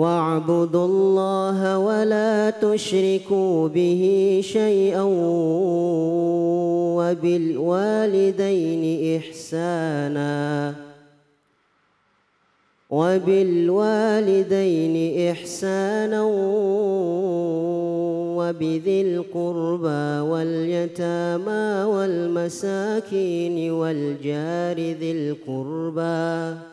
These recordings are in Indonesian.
واعبدوا الله ولا تشركوا به شيئا وبالوالدين إحسانا وبالوالدين إحسانا وبذي القربى واليتامى والمساكين والجار ذي القربى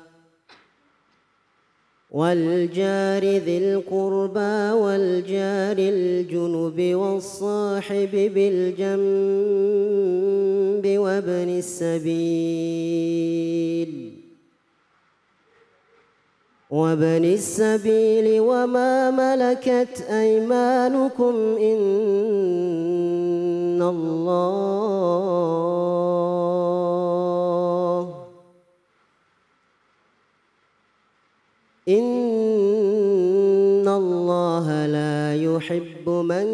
والجار ذي القربى والجار الجنب والصاحب بالجنب وابن السبيل وابن السبيل وما ملكت أيمانكم إن الله إن الله لا يحب من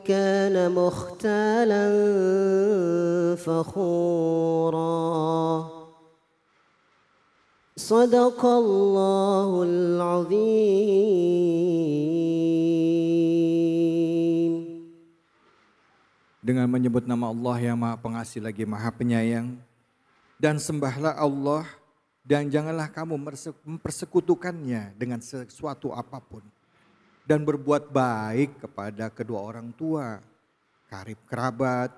كان مختالا فخورا صدق الله العظيم Dengan menyebut nama Allah yang maha pengasih lagi maha penyayang dan sembahlah Allah dan janganlah kamu mempersekutukannya dengan sesuatu apapun. Dan berbuat baik kepada kedua orang tua, karib kerabat,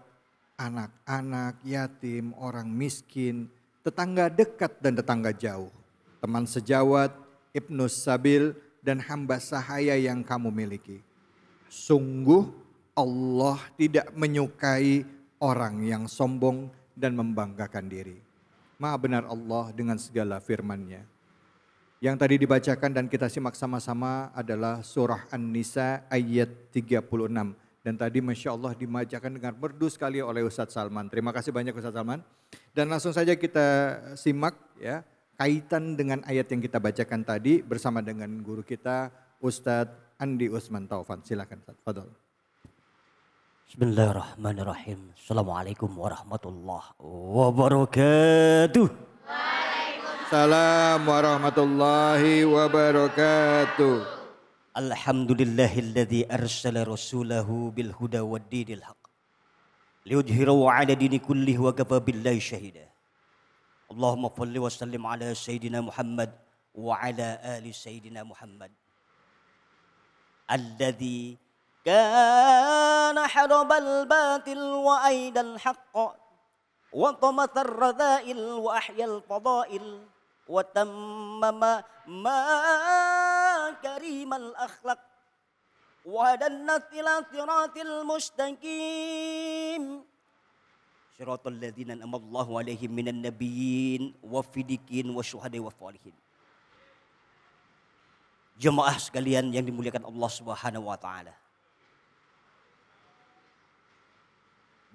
anak-anak, yatim, orang miskin, tetangga dekat dan tetangga jauh, teman sejawat, ibnu sabil, dan hamba sahaya yang kamu miliki. Sungguh Allah tidak menyukai orang yang sombong dan membanggakan diri. Maha benar Allah dengan segala firman-Nya. Yang tadi dibacakan dan kita simak sama-sama adalah surah An-Nisa ayat 36. Dan tadi Masya Allah dimajakan dengan merdu sekali oleh Ustadz Salman. Terima kasih banyak Ustadz Salman. Dan langsung saja kita simak ya kaitan dengan ayat yang kita bacakan tadi bersama dengan guru kita Ustadz Andi Usman Taufan. Silakan Ustadz. Fadol. بسم الله الرحمن الرحيم السلام عليكم ورحمة الله وبركاته السلام ورحمة الله وبركاته الحمد لله الذي أرسل رسوله بالهدى والدين الحق ليظهروا على دين كله وكفى بالله شهيدا اللهم صل وسلم على سيدنا محمد وعلى آل سيدنا محمد الذي كان حرب الباطل وأيد الحق وطمس الرذائل وأحيا الفضائل وتمم ما كريم الأخلاق وهدى الناس إلى صراط المستقيم صراط الذين أنعم الله عليهم من النبيين والصديقين والشهداء والصالحين Jemaah sekalian yang dimuliakan Allah Subhanahu wa taala.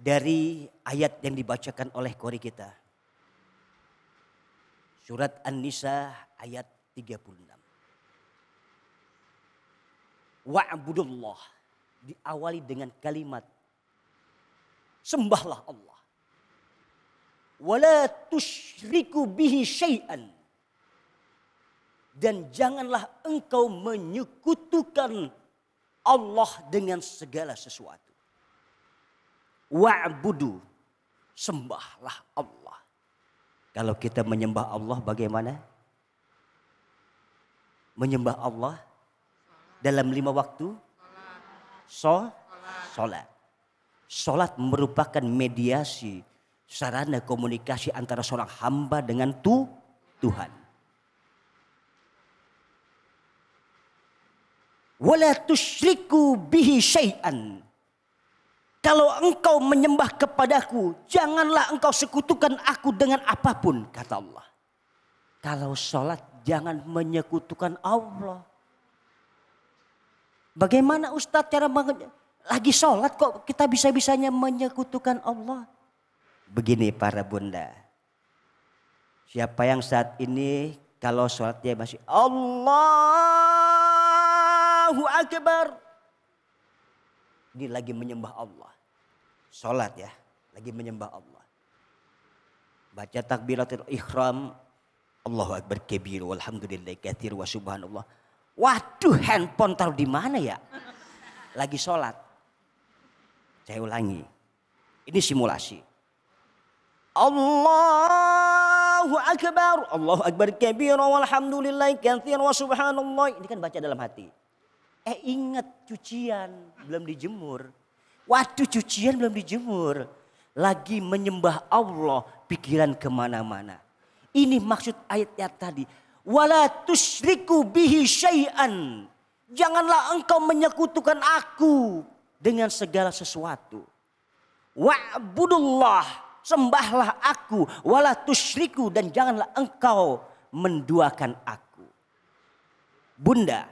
dari ayat yang dibacakan oleh kori kita. Surat An-Nisa ayat 36. Wa'budullah diawali dengan kalimat sembahlah Allah. Wala tusyriku bihi syai'an. Dan janganlah engkau menyekutukan Allah dengan segala sesuatu wa'budu. Sembahlah Allah. Kalau kita menyembah Allah bagaimana? Menyembah Allah dalam lima waktu? So, solat. Sholat merupakan mediasi sarana komunikasi antara seorang hamba dengan tu, Tuhan. Wala tusyriku bihi syai'an kalau engkau menyembah kepadaku, janganlah engkau sekutukan aku dengan apapun, kata Allah. Kalau sholat, jangan menyekutukan Allah. Bagaimana Ustadz cara lagi sholat kok kita bisa-bisanya menyekutukan Allah? Begini para bunda. Siapa yang saat ini kalau sholatnya masih Allahu Akbar. Dia lagi menyembah Allah. Sholat ya, lagi menyembah Allah. Baca takbiratul ikhram. Allah Akbar kebir, walhamdulillah kathir wa subhanallah. Waduh handphone taruh di mana ya? Lagi sholat. Saya ulangi. Ini simulasi. Allahu Akbar. Allahu Akbar kebiru, walhamdulillah kathir wa subhanallah. Ini kan baca dalam hati. Eh inget cucian belum dijemur. Waduh cucian belum dijemur. Lagi menyembah Allah pikiran kemana-mana. Ini maksud ayat-ayat tadi. Wala tusriku bihi syai'an. Janganlah engkau menyekutukan aku dengan segala sesuatu. Wa'budullah. Sembahlah aku. Wala tusriku dan janganlah engkau menduakan aku. Bunda,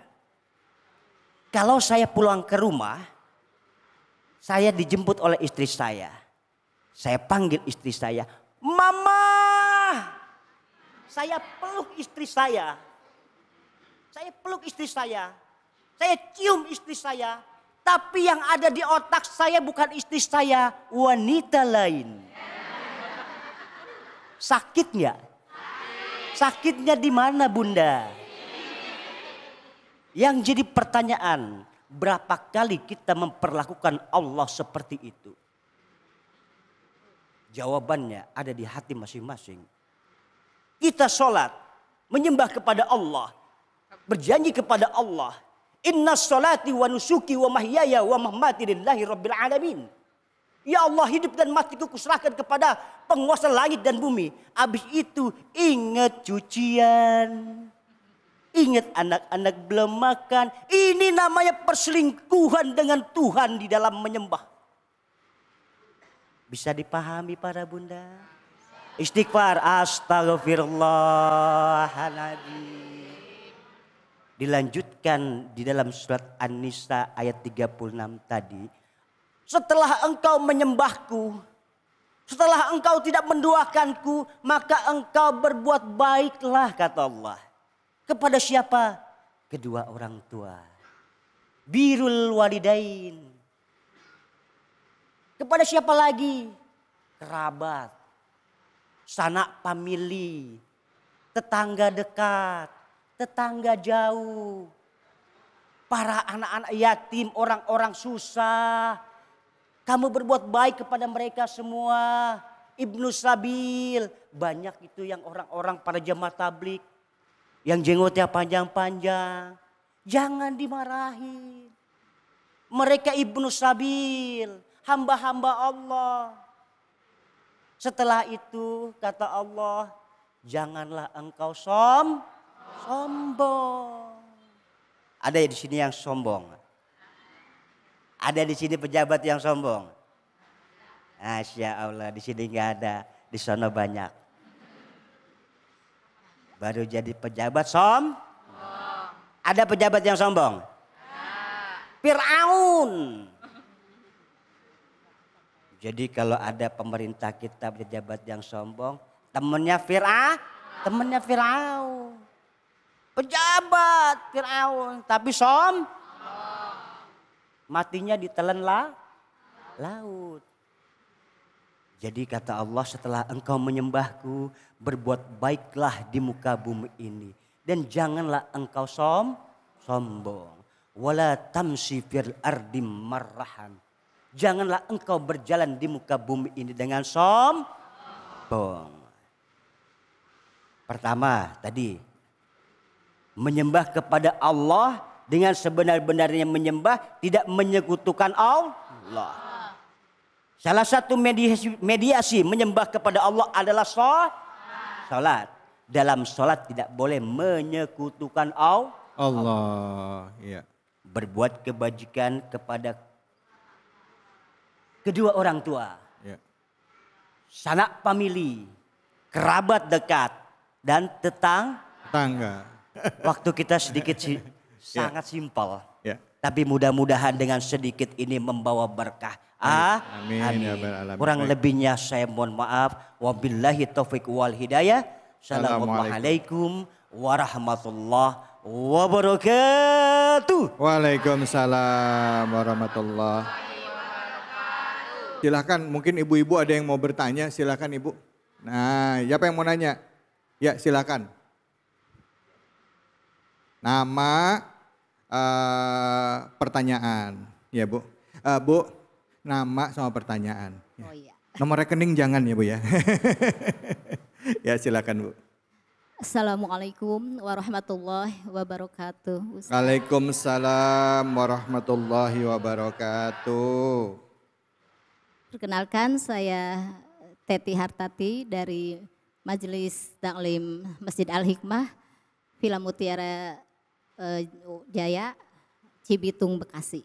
kalau saya pulang ke rumah, saya dijemput oleh istri saya. Saya panggil istri saya, "Mama!" Saya peluk istri saya. Saya peluk istri saya. Saya cium istri saya. Tapi yang ada di otak saya bukan istri saya, wanita lain. Sakitnya, Sakitnya di mana, Bunda? Yang jadi pertanyaan, berapa kali kita memperlakukan Allah seperti itu? Jawabannya ada di hati masing-masing. Kita sholat, menyembah kepada Allah, berjanji kepada Allah. Inna sholati wa nusuki wa mahyaya wa mahmati lillahi rabbil alamin. Ya Allah hidup dan matiku kuserahkan kepada penguasa langit dan bumi. Habis itu ingat cucian. Ingat anak-anak belum makan. Ini namanya perselingkuhan dengan Tuhan di dalam menyembah. Bisa dipahami para bunda? Istighfar astagfirullahaladzim. Dilanjutkan di dalam surat An-Nisa ayat 36 tadi. Setelah engkau menyembahku, setelah engkau tidak menduakanku, maka engkau berbuat baiklah kata Allah kepada siapa? Kedua orang tua. Birul walidain. Kepada siapa lagi? Kerabat. Sanak famili. Tetangga dekat. Tetangga jauh. Para anak-anak yatim, orang-orang susah. Kamu berbuat baik kepada mereka semua. Ibnu Sabil. Banyak itu yang orang-orang pada jemaah tablik yang jenggotnya panjang-panjang. Jangan dimarahi. Mereka ibnu sabil. Hamba-hamba Allah. Setelah itu kata Allah, janganlah engkau som sombong. Ada di sini yang sombong. Ada di sini pejabat yang sombong. Asya Allah, di sini nggak ada, di sana banyak. Baru jadi pejabat som. Oh. Ada pejabat yang sombong? Ya. Fir'aun. Jadi kalau ada pemerintah kita pejabat yang sombong, temennya Fir'a, temennya Fir'aun. Pejabat Fir'aun, tapi som. Matinya ditelan lah, laut. Jadi kata Allah setelah engkau menyembahku berbuat baiklah di muka bumi ini. Dan janganlah engkau som, sombong. Wala tamsi fil ardim marrahan. Janganlah engkau berjalan di muka bumi ini dengan sombong. Pertama tadi menyembah kepada Allah dengan sebenar-benarnya menyembah tidak menyekutukan Allah. Salah satu mediasi, mediasi menyembah kepada Allah adalah salat. Dalam salat tidak boleh menyekutukan Allah. Allah, ya. Berbuat kebajikan kepada kedua orang tua. Ya. Sanak famili, kerabat dekat dan tetang tetangga. Waktu kita sedikit si, iya. sangat simpel. Tapi mudah-mudahan dengan sedikit ini membawa berkah. Ah, amin. Ya amin. alamin. Kurang Baik. lebihnya saya mohon maaf. Wabillahi taufik wal hidayah. Assalamualaikum warahmatullahi wabarakatuh. Waalaikumsalam warahmatullahi wabarakatuh. Silahkan mungkin ibu-ibu ada yang mau bertanya silahkan ibu. Nah siapa yang mau nanya? Ya silahkan. Nama, Eh, pertanyaan, ya Bu. Uh, Bu, nama sama pertanyaan. Ya. Oh iya. Nomor rekening jangan ya Bu ya. ya silakan Bu. Assalamualaikum warahmatullahi wabarakatuh. Ustaz. Waalaikumsalam warahmatullahi wabarakatuh. Perkenalkan saya Teti Hartati dari Majelis Taklim Masjid Al Hikmah, Villa Mutiara uh, Jaya Cibitung Bekasi.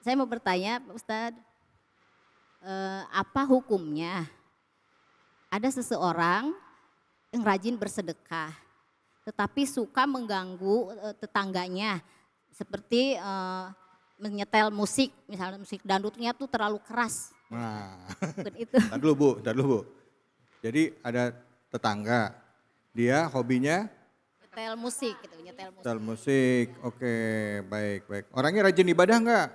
Saya mau bertanya Ustad, Ustadz, eh, apa hukumnya ada seseorang yang rajin bersedekah tetapi suka mengganggu uh, tetangganya seperti uh, menyetel musik misalnya musik dangdutnya tuh terlalu keras. Nah, itu. dulu Bu, dulu Bu. Jadi ada tetangga, dia hobinya nyetel musik gitu, nyetel musik. Nyetel musik, oke okay. baik baik. Orangnya rajin ibadah enggak?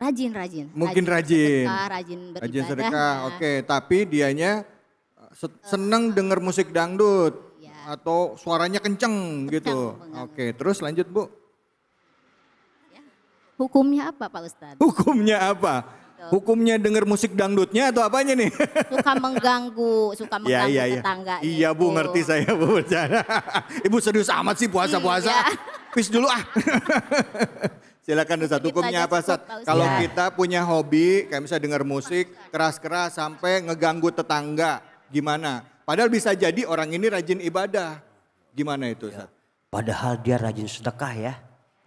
Rajin, rajin. Mungkin rajin. Rajin sedekah, rajin beribadah. Rajin sedekah, oke. Okay. Tapi dianya eh, eh. seneng uh, denger musik dangdut. Ya. Atau suaranya kenceng, kenceng gitu. Oke, okay. terus lanjut Bu. Ya. Hukumnya apa Pak Ustadz? Hukumnya apa? Gitu. Hukumnya denger musik dangdutnya atau apanya nih? Suka mengganggu, suka iya, mengganggu ya, ya, ya. tetangga. Iya Bu, gitu. ngerti saya Bu. Ibu serius amat sih puasa-puasa. Iya. Pis dulu ah. Silakan Ustaz, gitu hukumnya apa Ustaz? Kalau ya. kita punya hobi, kayak misalnya denger musik, keras-keras sampai ngeganggu tetangga, gimana? Padahal bisa jadi orang ini rajin ibadah. Gimana itu iya. Ustaz? Padahal dia rajin sedekah ya.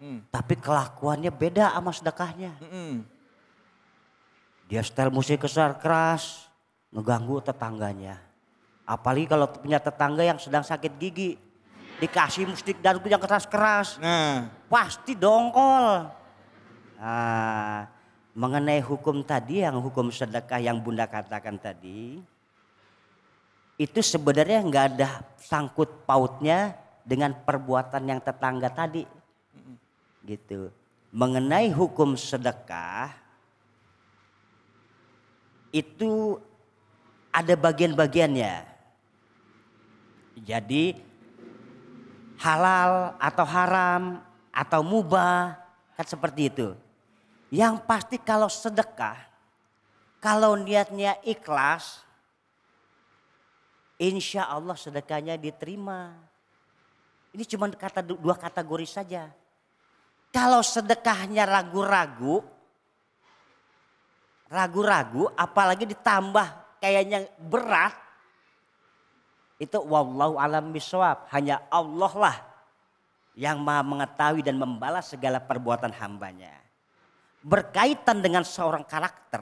Hmm. Tapi kelakuannya beda sama sedekahnya. Hmm. Dia ya, setel musik kesar keras, ngeganggu tetangganya. Apalagi kalau punya tetangga yang sedang sakit gigi, dikasih musik dan yang keras-keras. Nah. Pasti dongkol. Nah, mengenai hukum tadi yang hukum sedekah yang Bunda katakan tadi itu sebenarnya nggak ada sangkut pautnya dengan perbuatan yang tetangga tadi gitu mengenai hukum sedekah itu ada bagian-bagiannya. Jadi halal atau haram atau mubah kan seperti itu. Yang pasti kalau sedekah, kalau niatnya ikhlas, insya Allah sedekahnya diterima. Ini cuma kata dua kategori saja. Kalau sedekahnya ragu-ragu, ragu-ragu apalagi ditambah kayaknya berat itu wallahu alam biswab hanya Allah lah yang maha mengetahui dan membalas segala perbuatan hambanya berkaitan dengan seorang karakter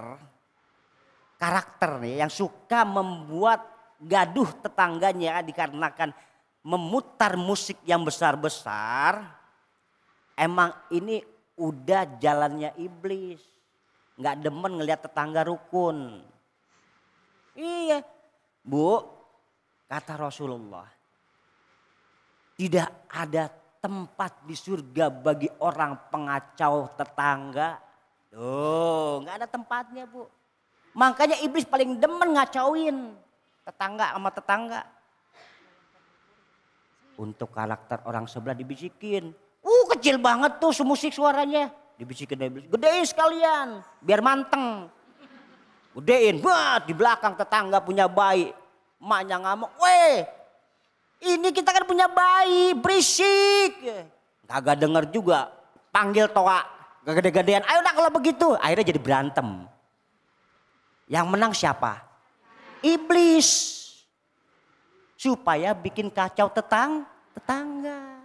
karakter nih yang suka membuat gaduh tetangganya dikarenakan memutar musik yang besar-besar emang ini udah jalannya iblis nggak demen ngelihat tetangga rukun. Iya, bu, kata Rasulullah, tidak ada tempat di surga bagi orang pengacau tetangga. Tuh, nggak ada tempatnya bu. Makanya iblis paling demen ngacauin tetangga sama tetangga. Untuk karakter orang sebelah dibisikin. Uh kecil banget tuh semusik suaranya. Dibisikin dari iblis, gedein sekalian biar manteng. Gedein, buat di belakang tetangga punya bayi. Maknya ngamuk, weh ini kita kan punya bayi, berisik. Kagak denger juga, panggil toa, gede-gedean. Ayo nak kalau begitu, akhirnya jadi berantem. Yang menang siapa? Iblis. Supaya bikin kacau tetang, tetangga.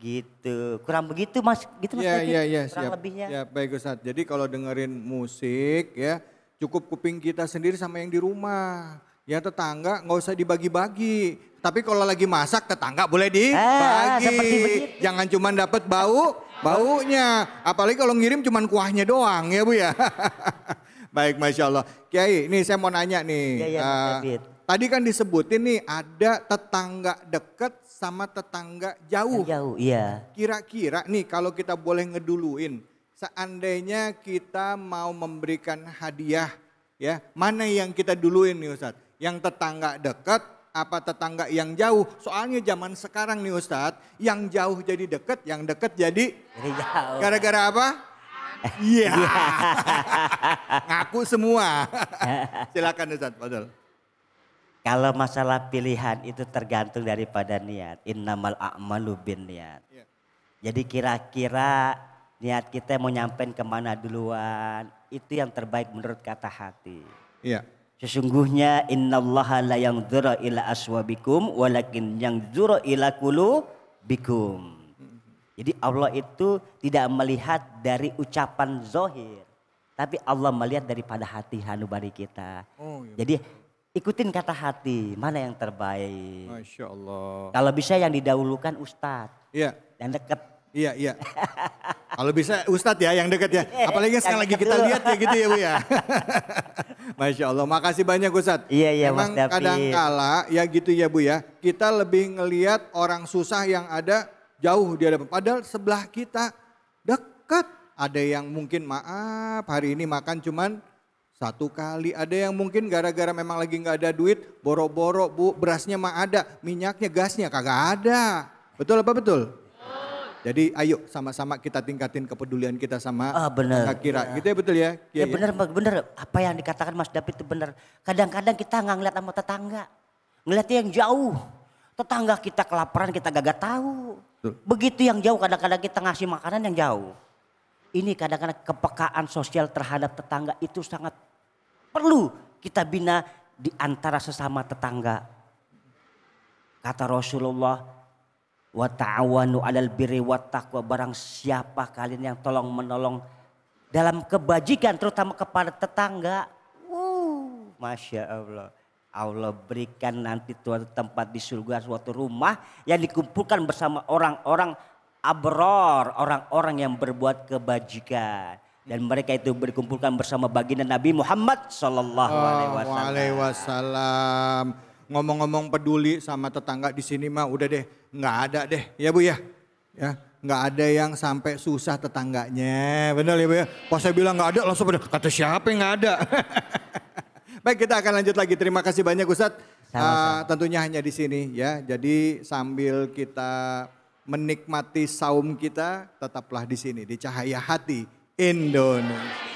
Gitu. Kurang begitu Mas, gitu Mas. Iya, iya, iya, siap. lebihnya. Ya, baik ustadz Jadi kalau dengerin musik ya, cukup kuping kita sendiri sama yang di rumah. Ya tetangga nggak usah dibagi-bagi. Tapi kalau lagi masak tetangga boleh dibagi. Eh, Jangan cuma dapat bau baunya. Apalagi kalau ngirim cuma kuahnya doang ya Bu ya. baik, masya Allah. Kiai, ini saya mau nanya nih. Ya, ya, uh, Tadi kan disebutin nih ada tetangga dekat sama tetangga jauh. jauh, iya. Kira-kira nih kalau kita boleh ngeduluin, seandainya kita mau memberikan hadiah, ya mana yang kita duluin nih Ustadz? Yang tetangga dekat apa tetangga yang jauh? Soalnya zaman sekarang nih Ustadz, yang jauh jadi dekat, yang dekat jadi jauh. Gara-gara apa? Iya. Yeah. Ngaku semua. Silakan ustadz Fadl. Kalau masalah pilihan itu tergantung daripada niat. Innamal a'malu bin niat. Iya. Jadi kira-kira niat kita mau nyampein kemana duluan. Itu yang terbaik menurut kata hati. Iya. Sesungguhnya innallaha la yang dzura ila aswabikum walakin yang dzura ila kulu bikum. Jadi Allah itu tidak melihat dari ucapan zohir. Tapi Allah melihat daripada hati hanubari kita. Oh, iya. Jadi ikutin kata hati, mana yang terbaik. Masya Allah. Kalau bisa yang didahulukan Ustad. Iya. Yang dekat. Iya, iya. Kalau bisa Ustadz ya yang dekat ya. Apalagi yang sekarang lagi kita dulu. lihat ya gitu ya Bu ya. Masya Allah, makasih banyak Ustadz. Iya, iya Memang Mas kadang kala ya gitu ya Bu ya. Kita lebih ngelihat orang susah yang ada jauh di hadapan. Padahal sebelah kita dekat. Ada yang mungkin maaf hari ini makan cuman satu kali ada yang mungkin gara-gara memang lagi nggak ada duit, boro-boro bu berasnya mah ada, minyaknya gasnya kagak ada. Betul apa betul? Jadi ayo sama-sama kita tingkatin kepedulian kita sama oh, ah, bener. kira. Ya. Gitu ya betul ya? ya, ya bener, bener. Apa yang dikatakan Mas David itu bener. Kadang-kadang kita nggak ngeliat sama tetangga. Ngeliatnya yang jauh. Tetangga kita kelaparan kita gak tahu. Betul. Begitu yang jauh kadang-kadang kita ngasih makanan yang jauh. Ini kadang-kadang kepekaan sosial terhadap tetangga itu sangat perlu kita bina di antara sesama tetangga. Kata Rasulullah, wa ta'awanu alal birri wa taqwa barang siapa kalian yang tolong menolong dalam kebajikan terutama kepada tetangga. Uh, Masya Allah. Allah berikan nanti tuan tempat di surga suatu rumah yang dikumpulkan bersama orang-orang abror, orang-orang yang berbuat kebajikan dan mereka itu berkumpulkan bersama baginda Nabi Muhammad Sallallahu oh, Alaihi Wasallam. Ngomong-ngomong peduli sama tetangga di sini mah udah deh nggak ada deh ya bu ya ya nggak ada yang sampai susah tetangganya benar ya bu ya pas saya bilang nggak ada langsung pada kata siapa yang nggak ada baik kita akan lanjut lagi terima kasih banyak Ustadz Sama-sama. Uh, tentunya hanya di sini ya jadi sambil kita menikmati saum kita tetaplah di sini di cahaya hati Indonesia.